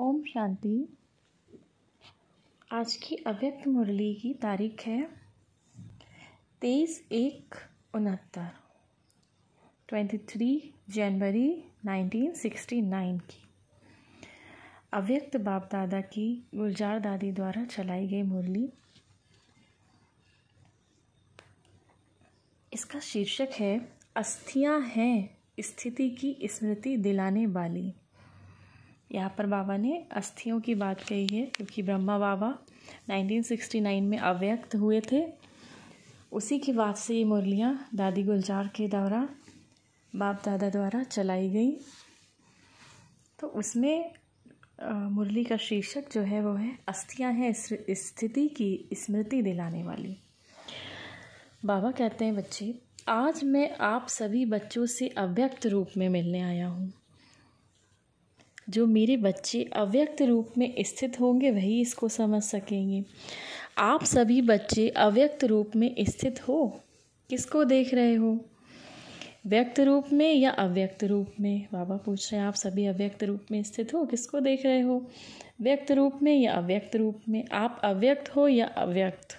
ओम शांति आज की अव्यक्त मुरली की तारीख है तेईस एक उनहत्तर twenty three January nineteen sixty nine की अव्यक्त बाप दादा की गुलजार दादी द्वारा चलाई गई मुरली इसका शीर्षक है अस्थियां हैं स्थिति की स्मृति दिलाने वाली यहाँ पर बाबा ने अस्थियों की बात कही है क्योंकि ब्रह्मा बाबा 1969 में अव्यक्त हुए थे उसी की बात से ये मुरलियाँ दादी गुलजार के द्वारा बाप दादा द्वारा चलाई गई तो उसमें मुरली का शीर्षक जो है वो है अस्थियाँ हैं स्थिति की स्मृति दिलाने वाली बाबा कहते हैं बच्चे आज मैं आप सभी बच्चों से अव्यक्त रूप में मिलने आया हूँ जो मेरे बच्चे अव्यक्त रूप में स्थित होंगे वही इसको समझ सकेंगे आप सभी बच्चे अव्यक्त रूप में स्थित हो किसको देख रहे हो व्यक्त रूप में या अव्यक्त रूप में बाबा पूछ रहे हैं आप सभी अव्यक्त रूप में स्थित हो किसको देख रहे हो व्यक्त रूप में या अव्यक्त रूप में आप अव्यक्त हो या अव्यक्त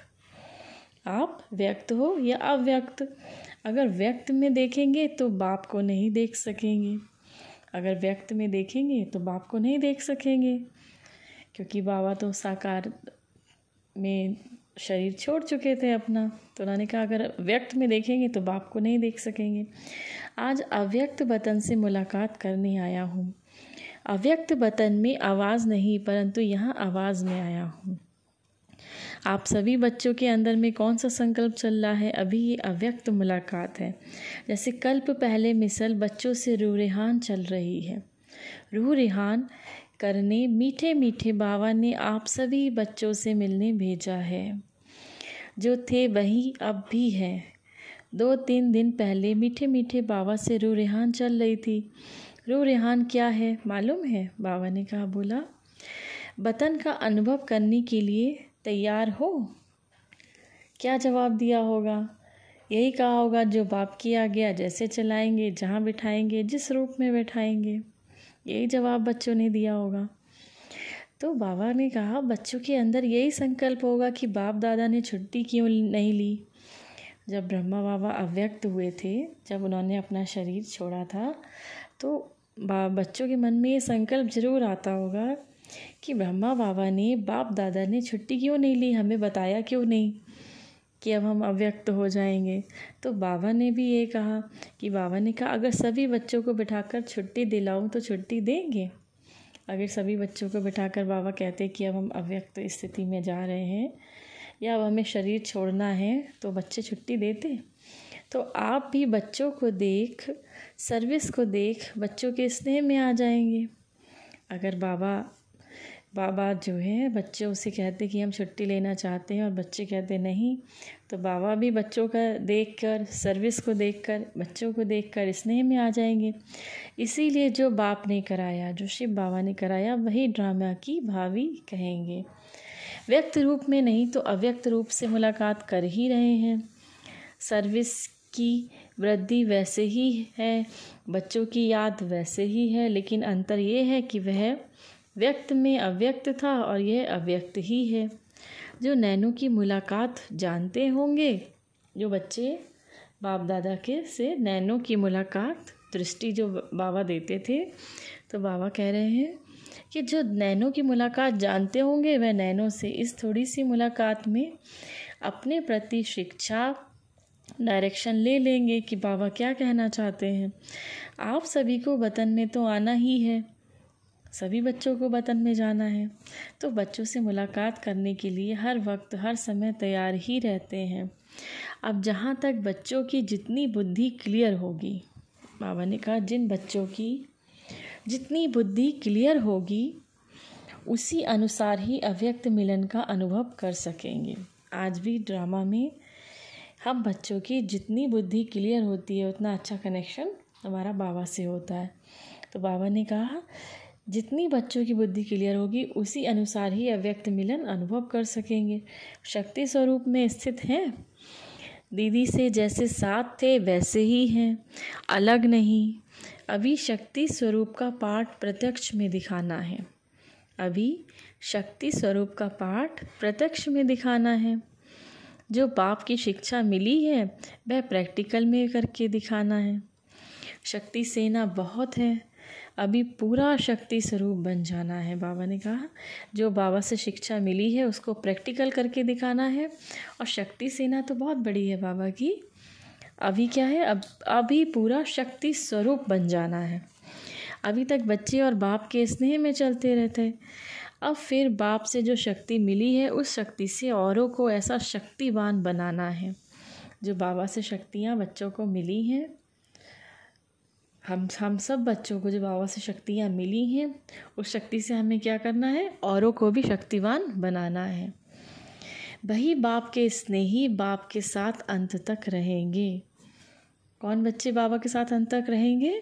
आप व्यक्त हो या अव्यक्त अगर व्यक्त में देखेंगे तो बाप को नहीं देख सकेंगे अगर व्यक्त में देखेंगे तो बाप को नहीं देख सकेंगे क्योंकि बाबा तो साकार में शरीर छोड़ चुके थे अपना तो उन्होंने कहा अगर व्यक्त में देखेंगे तो बाप को नहीं देख सकेंगे आज अव्यक्त वतन से मुलाकात करने आया हूँ अव्यक्त वतन में आवाज़ नहीं परंतु यहाँ आवाज़ में आया हूँ आप सभी बच्चों के अंदर में कौन सा संकल्प चल रहा है अभी ये अव्यक्त मुलाकात है जैसे कल्प पहले मिसल बच्चों से रू रिहान चल रही है रू रिहान करने मीठे मीठे बाबा ने आप सभी बच्चों से मिलने भेजा है जो थे वही अब भी हैं दो तीन दिन पहले मीठे मीठे बाबा से रू रेहान चल रही थी रू रिहान क्या है मालूम है बाबा ने कहा बोला बतन का अनुभव करने के लिए तैयार हो क्या जवाब दिया होगा यही कहा होगा जो बाप की गया जैसे चलाएंगे जहाँ बिठाएंगे जिस रूप में बिठाएंगे यही जवाब बच्चों ने दिया होगा तो बाबा ने कहा बच्चों के अंदर यही संकल्प होगा कि बाप दादा ने छुट्टी क्यों नहीं ली जब ब्रह्मा बाबा अव्यक्त हुए थे जब उन्होंने अपना शरीर छोड़ा था तो बच्चों के मन में ये संकल्प जरूर आता होगा कि ब्रह्मा बाबा ने बाप दादा ने छुट्टी क्यों नहीं ली हमें बताया क्यों नहीं कि अब हम अव्यक्त हो जाएंगे तो बाबा ने भी ये कहा कि बाबा ने कहा अगर सभी बच्चों को बिठाकर छुट्टी दिलाऊं तो छुट्टी देंगे अगर सभी बच्चों को बिठाकर बाबा कहते कि अब हम अव्यक्त स्थिति में जा रहे हैं या अब हमें शरीर छोड़ना है तो बच्चे छुट्टी देते तो आप भी बच्चों को देख सर्विस को देख बच्चों के स्नेह में आ जाएंगे अगर बाबा बाबा जो है बच्चे उसे कहते कि हम छुट्टी लेना चाहते हैं और बच्चे कहते नहीं तो बाबा भी बच्चों का देखकर सर्विस को देखकर बच्चों को देखकर स्नेह में आ जाएंगे इसीलिए जो बाप ने कराया जो शिव बाबा ने कराया वही ड्रामा की भावी कहेंगे व्यक्त रूप में नहीं तो अव्यक्त रूप से मुलाकात कर ही रहे हैं सर्विस की वृद्धि वैसे ही है बच्चों की याद वैसे ही है लेकिन अंतर ये है कि वह व्यक्त में अव्यक्त था और यह अव्यक्त ही है जो नैनों की मुलाकात जानते होंगे जो बच्चे बाप दादा के से नैनों की मुलाकात दृष्टि जो बाबा देते थे तो बाबा कह रहे हैं कि जो नैनों की मुलाकात जानते होंगे वह नैनों से इस थोड़ी सी मुलाकात में अपने प्रति शिक्षा डायरेक्शन ले लेंगे कि बाबा क्या कहना चाहते हैं आप सभी को वतन में तो आना ही है सभी बच्चों को वतन में जाना है तो बच्चों से मुलाकात करने के लिए हर वक्त हर समय तैयार ही रहते हैं अब जहाँ तक बच्चों की जितनी बुद्धि क्लियर होगी बाबा ने कहा जिन बच्चों की जितनी बुद्धि क्लियर होगी उसी अनुसार ही अव्यक्त मिलन का अनुभव कर सकेंगे आज भी ड्रामा में हम बच्चों की जितनी बुद्धि क्लियर होती है उतना अच्छा कनेक्शन हमारा बाबा से होता है तो बाबा ने कहा जितनी बच्चों की बुद्धि क्लियर होगी उसी अनुसार ही अव्यक्त मिलन अनुभव कर सकेंगे शक्ति स्वरूप में स्थित हैं दीदी से जैसे साथ थे वैसे ही हैं अलग नहीं अभी शक्ति स्वरूप का पाठ प्रत्यक्ष में दिखाना है अभी शक्ति स्वरूप का पाठ प्रत्यक्ष में दिखाना है जो बाप की शिक्षा मिली है वह प्रैक्टिकल में करके दिखाना है शक्ति सेना बहुत है अभी पूरा शक्ति स्वरूप बन जाना है बाबा ने कहा जो बाबा से शिक्षा मिली है उसको प्रैक्टिकल करके दिखाना है और शक्ति सेना तो बहुत बड़ी है बाबा की अभी क्या है अब अभी पूरा शक्ति स्वरूप बन जाना है अभी तक बच्चे और बाप के स्नेह में चलते रहते अब फिर बाप से जो शक्ति मिली है उस शक्ति से औरों को ऐसा शक्तिवान बनाना है जो बाबा से शक्तियाँ बच्चों को मिली हैं हम हम सब बच्चों को जो बाबा से शक्तियाँ मिली हैं उस शक्ति से हमें क्या करना है औरों को भी शक्तिवान बनाना है वही बाप के स्नेही बाप के साथ अंत तक रहेंगे कौन बच्चे बाबा के साथ अंत तक रहेंगे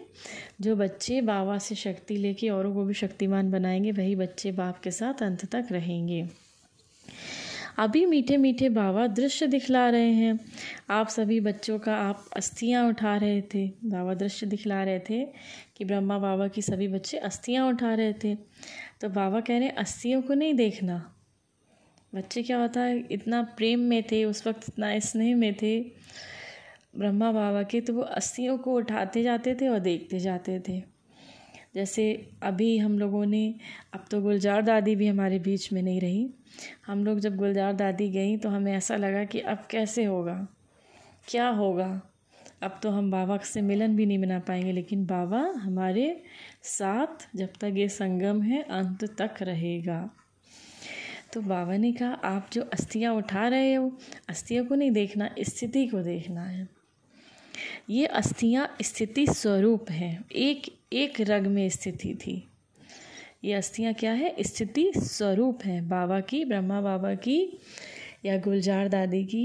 जो बच्चे बाबा से शक्ति लेके औरों को भी शक्तिमान बनाएंगे वही बच्चे बाप के साथ अंत तक रहेंगे अभी मीठे मीठे बाबा दृश्य दिखला रहे हैं आप सभी बच्चों का आप अस्थियाँ उठा रहे थे बाबा दृश्य दिखला रहे थे कि ब्रह्मा बाबा की सभी बच्चे अस्थियाँ उठा रहे थे तो बाबा कह रहे हैं अस्थियों को नहीं देखना बच्चे क्या होता है इतना प्रेम में थे उस वक्त इतना स्नेह में थे ब्रह्मा बाबा के तो वो अस्थियों को उठाते जाते थे और देखते जाते थे जैसे अभी हम लोगों ने अब तो गुलजार दादी भी हमारे बीच में नहीं रही हम लोग जब गुलजार दादी गई तो हमें ऐसा लगा कि अब कैसे होगा क्या होगा अब तो हम बाबा से मिलन भी नहीं मना पाएंगे लेकिन बाबा हमारे साथ जब तक ये संगम है अंत तक रहेगा तो बाबा ने कहा आप जो अस्थियाँ उठा रहे हो अस्थियों को नहीं देखना स्थिति को देखना है ये अस्थियाँ स्थिति स्वरूप हैं एक एक रग में स्थिति थी ये अस्थियाँ क्या है स्थिति स्वरूप है बाबा की ब्रह्मा बाबा की या गुलजार दादी की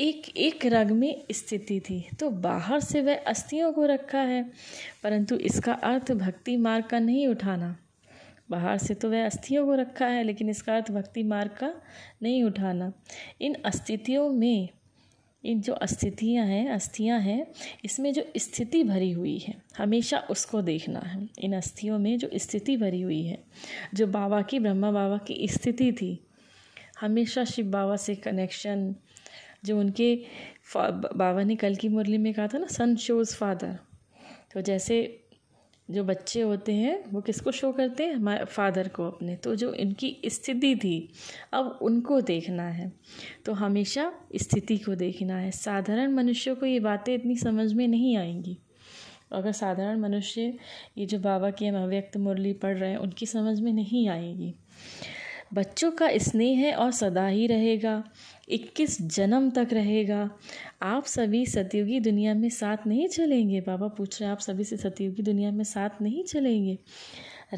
एक एक रग में स्थिति थी तो बाहर से वह अस्थियों को रखा है परंतु इसका अर्थ भक्ति मार्ग का नहीं उठाना बाहर से तो वह अस्थियों को रखा है लेकिन इसका अर्थ भक्ति मार्ग का नहीं उठाना इन अस्थितियों में इन जो अस्थितियाँ हैं अस्थियाँ हैं इसमें जो स्थिति भरी हुई है हमेशा उसको देखना है इन अस्थियों में जो स्थिति भरी हुई है जो बाबा की ब्रह्मा बाबा की स्थिति थी हमेशा शिव बाबा से कनेक्शन जो उनके बाबा ने कल की मुरली में कहा था ना सन शोज़ फादर तो जैसे जो बच्चे होते हैं वो किसको शो करते हैं हमारे फादर को अपने तो जो इनकी स्थिति थी अब उनको देखना है तो हमेशा स्थिति को देखना है साधारण मनुष्यों को ये बातें इतनी समझ में नहीं आएंगी अगर साधारण मनुष्य ये जो बाबा की हम अव्यक्त मुरली पढ़ रहे हैं उनकी समझ में नहीं आएगी बच्चों का स्नेह है और सदा ही रहेगा 21 जन्म तक रहेगा आप सभी सतयुगी दुनिया में साथ नहीं चलेंगे बाबा पूछ रहे आप सभी से सतयुगी दुनिया में साथ नहीं चलेंगे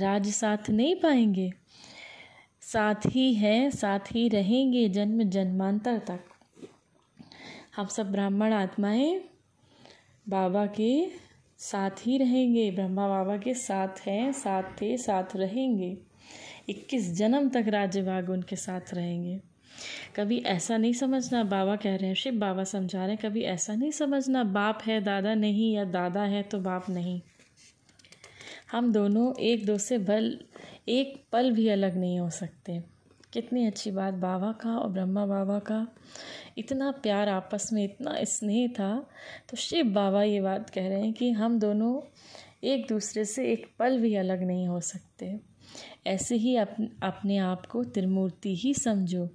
राज साथ नहीं पाएंगे साथ ही हैं साथ ही रहेंगे जन्म जन्मांतर तक हम सब ब्राह्मण आत्माएं बाबा के साथ ही रहेंगे ब्रह्मा बाबा के साथ हैं साथ थे साथ रहेंगे इक्कीस जन्म तक राज्य भाग उनके साथ रहेंगे कभी ऐसा नहीं समझना बाबा कह रहे हैं शिव बाबा समझा रहे हैं कभी ऐसा नहीं समझना बाप है दादा नहीं या दादा है तो बाप नहीं हम दोनों एक दो से बल एक पल भी अलग नहीं हो सकते कितनी अच्छी बात बाबा का और ब्रह्मा बाबा का इतना प्यार आपस में इतना स्नेह था तो शिव बाबा ये बात कह रहे हैं कि हम दोनों एक दूसरे से एक पल भी अलग नहीं हो सकते ऐसे ही अप, अपने आप को त्रिमूर्ति ही समझो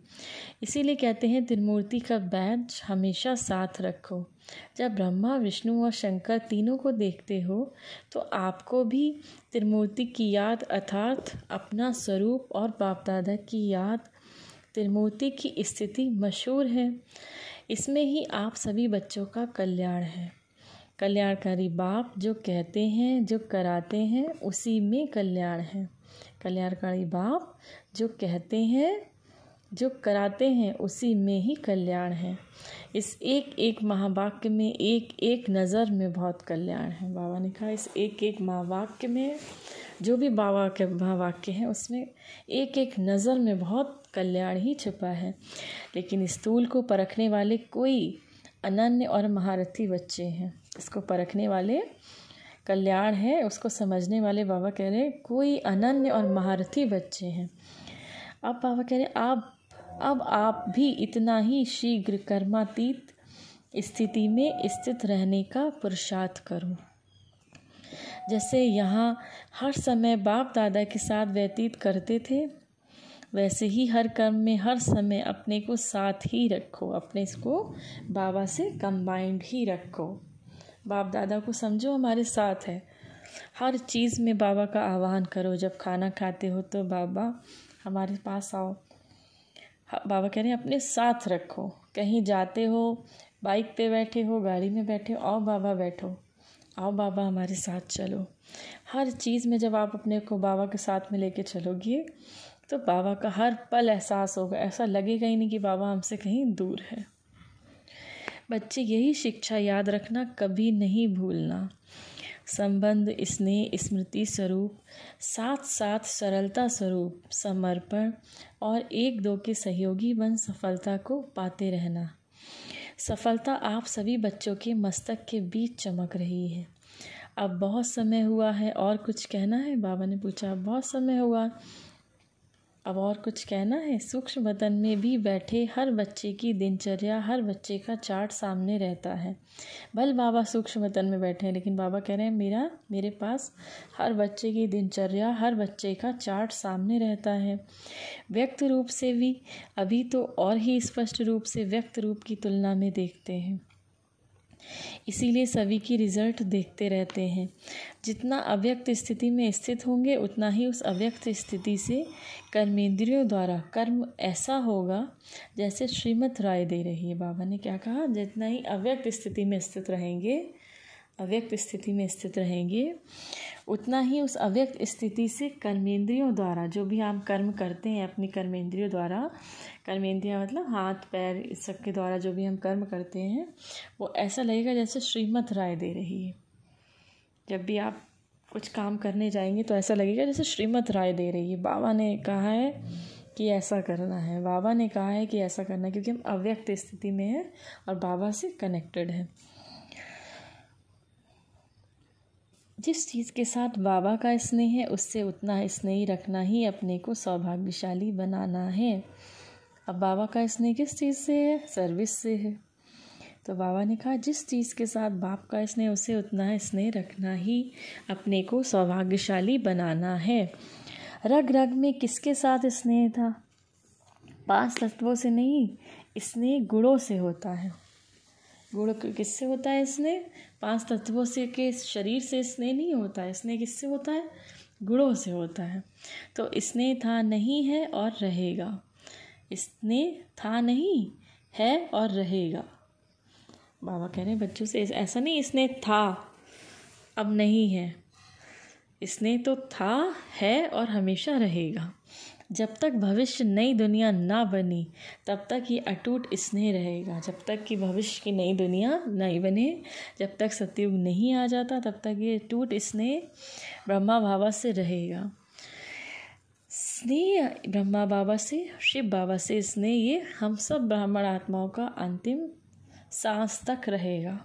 इसीलिए कहते हैं त्रिमूर्ति का बैज हमेशा साथ रखो जब ब्रह्मा विष्णु और शंकर तीनों को देखते हो तो आपको भी त्रिमूर्ति की याद अर्थात अपना स्वरूप और बाप दादा की याद त्रिमूर्ति की स्थिति मशहूर है इसमें ही आप सभी बच्चों का कल्याण है कल्याणकारी बाप जो कहते हैं जो कराते हैं उसी में कल्याण है कल्याणकारी बाप जो कहते हैं जो कराते हैं उसी में ही कल्याण है इस एक एक महावाक्य में एक एक नज़र में बहुत कल्याण है बाबा ने कहा इस एक एक महावाक्य में जो भी बाबा के महावाक्य हैं उसमें एक एक नज़र में बहुत कल्याण ही छिपा है लेकिन स्तूल को परखने वाले कोई अनन्य और महारथी बच्चे हैं इसको परखने वाले कल्याण है उसको समझने वाले बाबा कह रहे हैं कोई अनन्य और महारथी बच्चे हैं अब बाबा कह रहे आप अब आप भी इतना ही शीघ्र कर्मातीत स्थिति में स्थित रहने का पुरुषार्थ करो जैसे यहाँ हर समय बाप दादा के साथ व्यतीत करते थे वैसे ही हर कर्म में हर समय अपने को साथ ही रखो अपने इसको बाबा से कंबाइंड ही रखो बाप दादा को समझो हमारे साथ है हर चीज़ में बाबा का आह्वान करो जब खाना खाते हो तो बाबा हमारे पास आओ बाबा कह रहे हैं अपने साथ रखो कहीं जाते हो बाइक पे बैठे हो गाड़ी में बैठे हो आओ बाबा बैठो आओ बाबा हमारे साथ चलो हर चीज़ में जब आप अपने को बाबा के साथ में लेके चलोगे तो बाबा का हर पल एहसास होगा ऐसा लगेगा ही नहीं कि बाबा हमसे कहीं दूर है बच्चे यही शिक्षा याद रखना कभी नहीं भूलना संबंध स्नेह स्मृति स्वरूप साथ साथ सरलता स्वरूप समर्पण और एक दो के सहयोगी बन सफलता को पाते रहना सफलता आप सभी बच्चों के मस्तक के बीच चमक रही है अब बहुत समय हुआ है और कुछ कहना है बाबा ने पूछा बहुत समय हुआ अब और कुछ कहना है सूक्ष्म बदन में भी बैठे हर बच्चे की दिनचर्या हर बच्चे का चार्ट सामने रहता है भल बाबा सूक्ष्म बदन में बैठे हैं लेकिन बाबा कह रहे हैं मेरा मेरे पास हर बच्चे की दिनचर्या हर बच्चे का चार्ट सामने रहता है व्यक्त रूप से भी अभी तो और ही स्पष्ट रूप से व्यक्त रूप की तुलना में देखते हैं इसीलिए सभी की रिजल्ट देखते रहते हैं जितना अव्यक्त स्थिति में स्थित होंगे उतना ही उस अव्यक्त स्थिति से कर्मेंद्रियों द्वारा कर्म ऐसा होगा जैसे श्रीमत राय दे रही है बाबा ने क्या कहा जितना ही अव्यक्त स्थिति में स्थित रहेंगे अव्यक्त स्थिति में स्थित रहेंगे उतना ही उस अव्यक्त स्थिति से कर्मेंद्रियों द्वारा जो भी हम कर्म करते हैं अपनी कर्मेंद्रियों द्वारा कर्मेंद्रिया मतलब हाथ पैर इस सब के द्वारा जो भी हम कर्म करते हैं वो ऐसा लगेगा जैसे श्रीमत राय दे रही है जब भी आप कुछ काम करने जाएंगे तो ऐसा लगेगा जैसे श्रीमत राय दे रही है बाबा ने कहा है कि ऐसा करना है बाबा ने कहा है कि ऐसा करना है क्योंकि हम अव्यक्त स्थिति में हैं और बाबा से कनेक्टेड हैं जिस चीज़ के साथ बाबा का स्नेह है उससे उतना स्नेह रखना ही अपने को सौभाग्यशाली बनाना है अब बाबा का स्नेह किस चीज़ से है सर्विस से है तो बाबा ने कहा जिस चीज़ के साथ बाप का स्नेह उसे उतना स्नेह रखना ही अपने को सौभाग्यशाली बनाना है रग रग में किसके साथ स्नेह था पांच तत्वों से नहीं स्नेह गुणों से होता है गुण किससे होता है स्नेह पांच तत्वों से के शरीर से स्नेह नहीं होता है स्नेह किससे होता है गुणों से होता है तो स्नेह था नहीं है और रहेगा स्नेह था नहीं है और रहेगा बाबा कह रहे हैं बच्चों से ऐसा नहीं स्नेह था अब नहीं है स्नेह तो था है और हमेशा रहेगा जब तक भविष्य नई दुनिया ना बनी तब तक ये अटूट स्नेह रहेगा जब तक कि भविष्य की नई दुनिया नहीं बने जब तक सतयुग नहीं आ जाता तब तक ये अटूट स्नेह ब्रह्मा बाबा से रहेगा स्नेह ब्रह्मा बाबा से शिव बाबा से स्नेह ये हम सब ब्राह्मण आत्माओं का अंतिम सांस तक रहेगा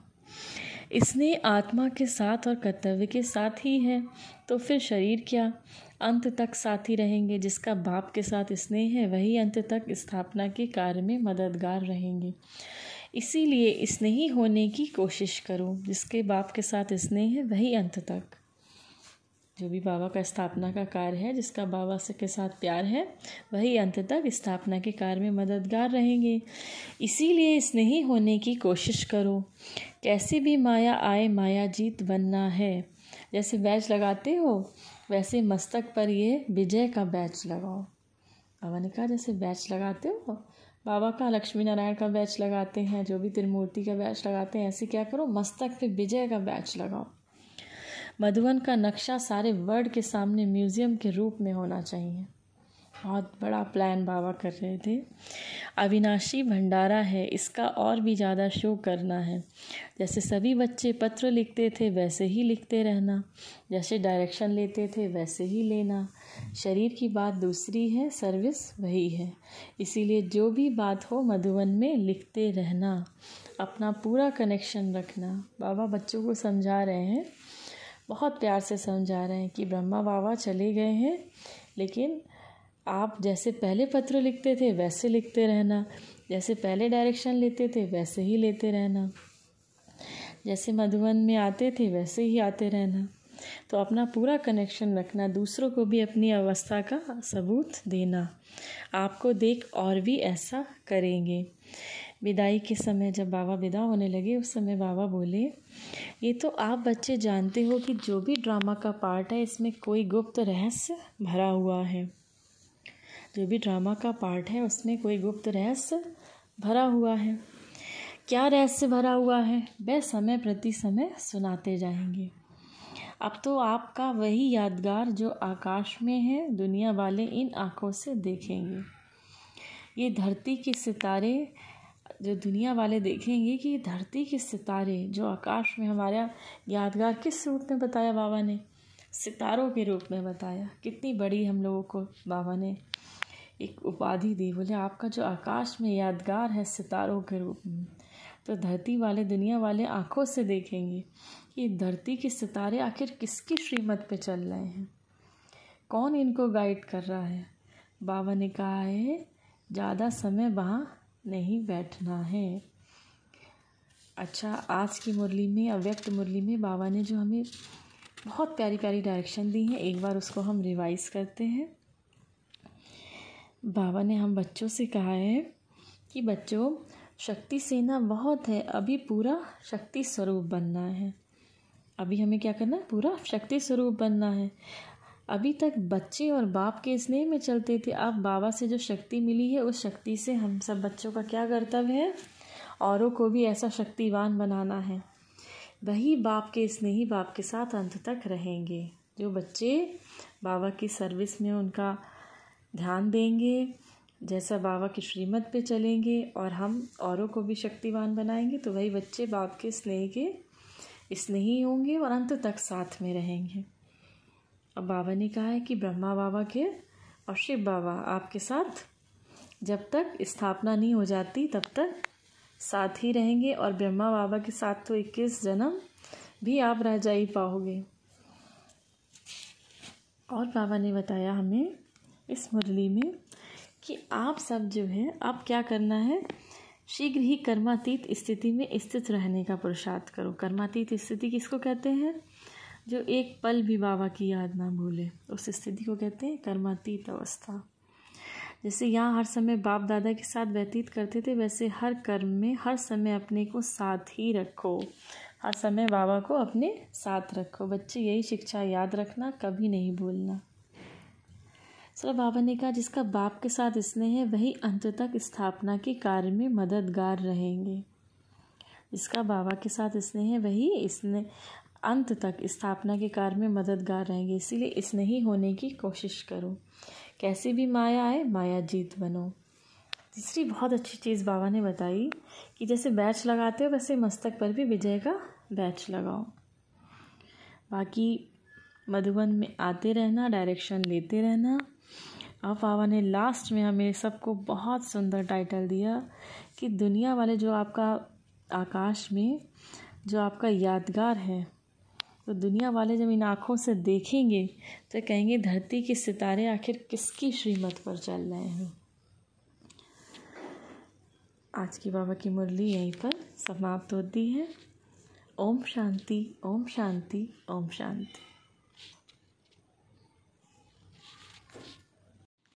इसने आत्मा के साथ और कर्तव्य के साथ ही है तो फिर शरीर क्या अंत तक साथी रहेंगे जिसका बाप के साथ स्नेह है वही अंत तक स्थापना के कार्य में मददगार रहेंगे इसीलिए स्नेही होने की कोशिश करो जिसके बाप के साथ स्नेह है वही अंत तक जो भी बाबा का स्थापना का कार्य है जिसका बाबा से के साथ प्यार है वही अंत तक स्थापना के कार्य में मददगार रहेंगे इसीलिए स्नेही होने की कोशिश करो कैसी भी माया आए माया जीत बनना है जैसे बैच लगाते हो वैसे मस्तक पर ये विजय का बैच लगाओ बाबा ने कहा जैसे बैच लगाते हो बाबा का लक्ष्मी नारायण का बैच लगाते हैं जो भी त्रिमूर्ति का बैच लगाते हैं ऐसे क्या करो मस्तक पे विजय का बैच लगाओ मधुबन का नक्शा सारे वर्ल्ड के सामने म्यूज़ियम के रूप में होना चाहिए बहुत बड़ा प्लान बाबा कर रहे थे अविनाशी भंडारा है इसका और भी ज़्यादा शो करना है जैसे सभी बच्चे पत्र लिखते थे वैसे ही लिखते रहना जैसे डायरेक्शन लेते थे वैसे ही लेना शरीर की बात दूसरी है सर्विस वही है इसीलिए जो भी बात हो मधुबन में लिखते रहना अपना पूरा कनेक्शन रखना बाबा बच्चों को समझा रहे हैं बहुत प्यार से समझा रहे हैं कि ब्रह्मा बाबा चले गए हैं लेकिन आप जैसे पहले पत्र लिखते थे वैसे लिखते रहना जैसे पहले डायरेक्शन लेते थे वैसे ही लेते रहना जैसे मधुबन में आते थे वैसे ही आते रहना तो अपना पूरा कनेक्शन रखना दूसरों को भी अपनी अवस्था का सबूत देना आपको देख और भी ऐसा करेंगे विदाई के समय जब बाबा विदा होने लगे उस समय बाबा बोले ये तो आप बच्चे जानते हो कि जो भी ड्रामा का पार्ट है इसमें कोई गुप्त रहस्य भरा हुआ है जो भी ड्रामा का पार्ट है उसमें कोई गुप्त रहस्य भरा हुआ है क्या रहस्य भरा हुआ है वह समय प्रति समय सुनाते जाएंगे अब तो आपका वही यादगार जो आकाश में है दुनिया वाले इन आँखों से देखेंगे ये धरती के सितारे जो दुनिया वाले देखेंगे कि धरती के सितारे जो आकाश में हमारा यादगार किस रूप में बताया बाबा ने सितारों के रूप में बताया कितनी बड़ी हम लोगों को बाबा ने एक उपाधि दी बोले आपका जो आकाश में यादगार है सितारों के रूप में तो धरती वाले दुनिया वाले आंखों से देखेंगे कि धरती के सितारे आखिर किसकी श्रीमत पे चल रहे हैं कौन इनको गाइड कर रहा है बाबा ने कहा है ज़्यादा समय वहाँ नहीं बैठना है अच्छा आज की मुरली में अव्यक्त मुरली में बाबा ने जो हमें बहुत प्यारी प्यारी डायरेक्शन दी है एक बार उसको हम रिवाइज़ करते हैं बाबा ने हम बच्चों से कहा है कि बच्चों शक्ति सेना बहुत है अभी पूरा शक्ति स्वरूप बनना है अभी हमें क्या करना है पूरा शक्ति स्वरूप बनना है अभी तक बच्चे और बाप के स्नेह में चलते थे अब बाबा से जो शक्ति मिली है उस शक्ति से हम सब बच्चों का क्या कर्तव्य है औरों को भी ऐसा शक्तिवान बनाना है वही बाप के स्नेही बाप के साथ अंत तक रहेंगे जो बच्चे बाबा की सर्विस में उनका ध्यान देंगे जैसा बाबा की श्रीमत पे चलेंगे और हम औरों को भी शक्तिवान बनाएंगे तो वही बच्चे बाप के स्नेह के स्नेही होंगे और अंत तक साथ में रहेंगे अब बाबा ने कहा है कि ब्रह्मा बाबा के और शिव बाबा आपके साथ जब तक स्थापना नहीं हो जाती तब तक साथ ही रहेंगे और ब्रह्मा बाबा के साथ तो इक्कीस जन्म भी आप रह जा ही पाओगे और बाबा ने बताया हमें इस मुरली में कि आप सब जो है आप क्या करना है शीघ्र ही कर्मातीत स्थिति में स्थित रहने का पुरुषार्थ करो कर्मातीत स्थिति किसको कहते हैं जो एक पल भी बाबा की याद ना भूले उस स्थिति को कहते हैं कर्मातीत अवस्था जैसे यहाँ हर समय बाप दादा के साथ व्यतीत करते थे वैसे हर कर्म में हर समय अपने को साथ ही रखो हर समय बाबा को अपने साथ रखो बच्चे यही शिक्षा याद रखना कभी नहीं भूलना सर बाबा ने कहा जिसका बाप के साथ स्नेह है वही अंत तक स्थापना के कार्य में मददगार रहेंगे जिसका बाबा के साथ स्नेह है वही इसने अंत तक स्थापना के कार्य में मददगार रहेंगे इसीलिए स्नेही होने की कोशिश करो कैसी भी माया आए माया जीत बनो तीसरी बहुत अच्छी चीज़ बाबा ने बताई कि जैसे बैच लगाते हो वैसे मस्तक पर भी विजय का बैच लगाओ बाकी मधुबन में आते रहना डायरेक्शन लेते रहना अब बाबा ने लास्ट में हमें सबको बहुत सुंदर टाइटल दिया कि दुनिया वाले जो आपका आकाश में जो आपका यादगार है तो दुनिया वाले जब इन आँखों से देखेंगे तो कहेंगे धरती के सितारे आखिर किसकी श्रीमत पर चल रहे हैं आज की बाबा की मुरली यहीं पर समाप्त होती है ओम शांति ओम शांति ओम शांति